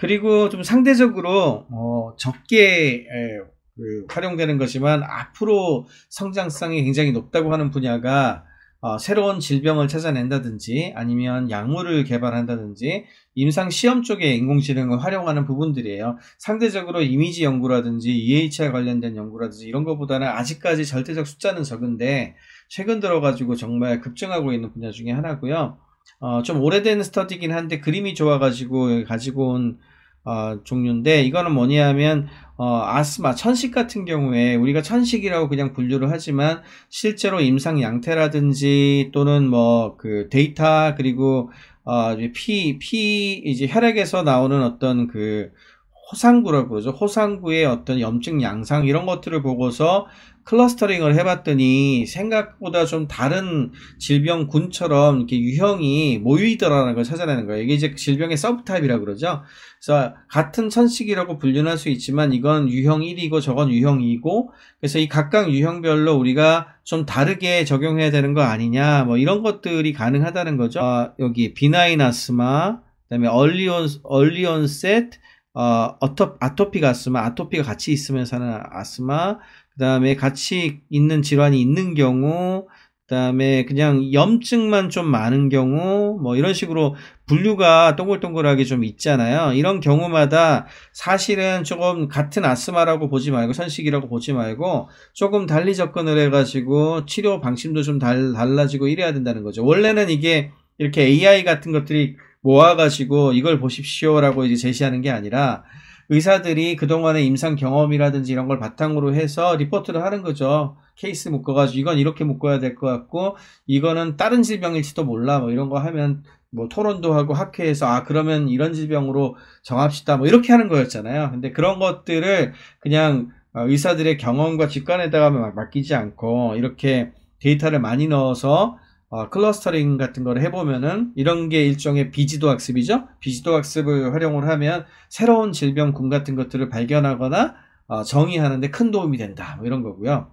그리고 좀 상대적으로 어, 적게 그 활용되는 것이지만 앞으로 성장성이 굉장히 높다고 하는 분야가 어, 새로운 질병을 찾아낸다든지 아니면 약물을 개발한다든지 임상 시험 쪽에 인공지능을 활용하는 부분들이에요. 상대적으로 이미지 연구라든지 EHR 관련된 연구라든지 이런 것보다는 아직까지 절대적 숫자는 적은데 최근 들어가지고 정말 급증하고 있는 분야 중에 하나고요. 어, 좀 오래된 스터디긴 한데 그림이 좋아가지고 가지고 온 어, 종류인데 이거는 뭐냐면 하 어, 아스마 천식 같은 경우에 우리가 천식이라고 그냥 분류를 하지만 실제로 임상 양태라든지 또는 뭐 그 데이터 그리고 어, 피, 피, 이제 혈액에서 나오는 어떤 그, 호상구라고 그러죠. 호상구의 어떤 염증 양상 이런 것들을 보고서 클러스터링을 해봤더니 생각보다 좀 다른 질병군처럼 이렇게 유형이 모이더라는 걸 찾아내는 거예요. 이게 이제 질병의 서브타입이라고 그러죠. 그래서 같은 천식이라고 분류할 수 있지만 이건 유형 1이고 저건 유형 2고 그래서 이 각각 유형별로 우리가 좀 다르게 적용해야 되는 거 아니냐 뭐 이런 것들이 가능하다는 거죠. 어, 여기 비나이나스마 그다음에 얼리온 얼리온셋 어, 어토, 아토피 가스마, 아토피가 같이 있으면서 는 아스마, 그 다음에 같이 있는 질환이 있는 경우, 그 다음에 그냥 염증만 좀 많은 경우, 뭐 이런 식으로 분류가 동글동글하게 좀 있잖아요. 이런 경우마다 사실은 조금 같은 아스마라고 보지 말고, 선식이라고 보지 말고, 조금 달리 접근을 해가지고 치료 방침도 좀 달, 달라지고 이래야 된다는 거죠. 원래는 이게 이렇게 AI 같은 것들이 모아가지고 이걸 보십시오라고 이제 제시하는 게 아니라 의사들이 그동안의 임상 경험이라든지 이런 걸 바탕으로 해서 리포트를 하는 거죠. 케이스 묶어가지고 이건 이렇게 묶어야 될 것 같고 이거는 다른 질병일지도 몰라 뭐 이런 거 하면 뭐 토론도 하고 학회에서 아 그러면 이런 질병으로 정합시다 뭐 이렇게 하는 거였잖아요. 근데 그런 것들을 그냥 의사들의 경험과 직관에다가 맡기지 않고 이렇게 데이터를 많이 넣어서 어, 클러스터링 같은 걸 해보면은 이런 게 일종의 비지도 학습이죠. 비지도 학습을 활용을 하면 새로운 질병군 같은 것들을 발견하거나 어, 정의하는데 큰 도움이 된다. 뭐 이런 거고요.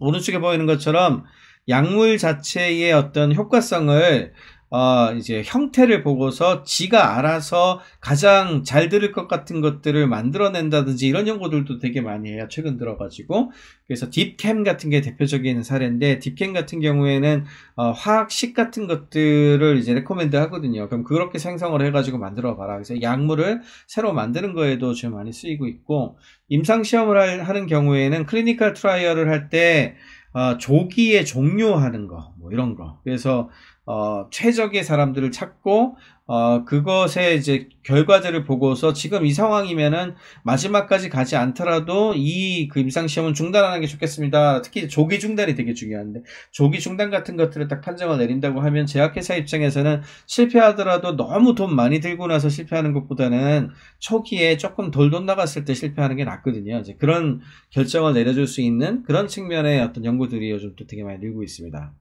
오른쪽에 보이는 것처럼 약물 자체의 어떤 효과성을 어, 이제 형태를 보고서 지가 알아서 가장 잘 들을 것 같은 것들을 만들어낸다든지 이런 연구들도 되게 많이 해요. 최근 들어가지고. 그래서 딥캠 같은 게 대표적인 사례인데, 딥캠 같은 경우에는 어, 화학식 같은 것들을 이제 레코멘드 하거든요. 그럼 그렇게 생성을 해가지고 만들어 봐라. 그래서 약물을 새로 만드는 거에도 좀 많이 쓰이고 있고, 임상시험을 하는 경우에는 클리니컬 트라이얼을 할때 어, 조기에 종료하는 거. 이런 거. 그래서 어, 최적의 사람들을 찾고 어, 그것의 이제 결과들을 보고서 지금 이 상황이면은 마지막까지 가지 않더라도 이 그 임상 시험은 중단하는 게 좋겠습니다. 특히 조기 중단이 되게 중요한데 조기 중단 같은 것들을 딱 판정을 내린다고 하면 제약회사 입장에서는 실패하더라도 너무 돈 많이 들고 나서 실패하는 것보다는 초기에 조금 덜돈 나갔을 때 실패하는 게 낫거든요. 이제 그런 결정을 내려줄 수 있는 그런 측면의 어떤 연구들이 요즘 또 되게 많이 늘고 있습니다.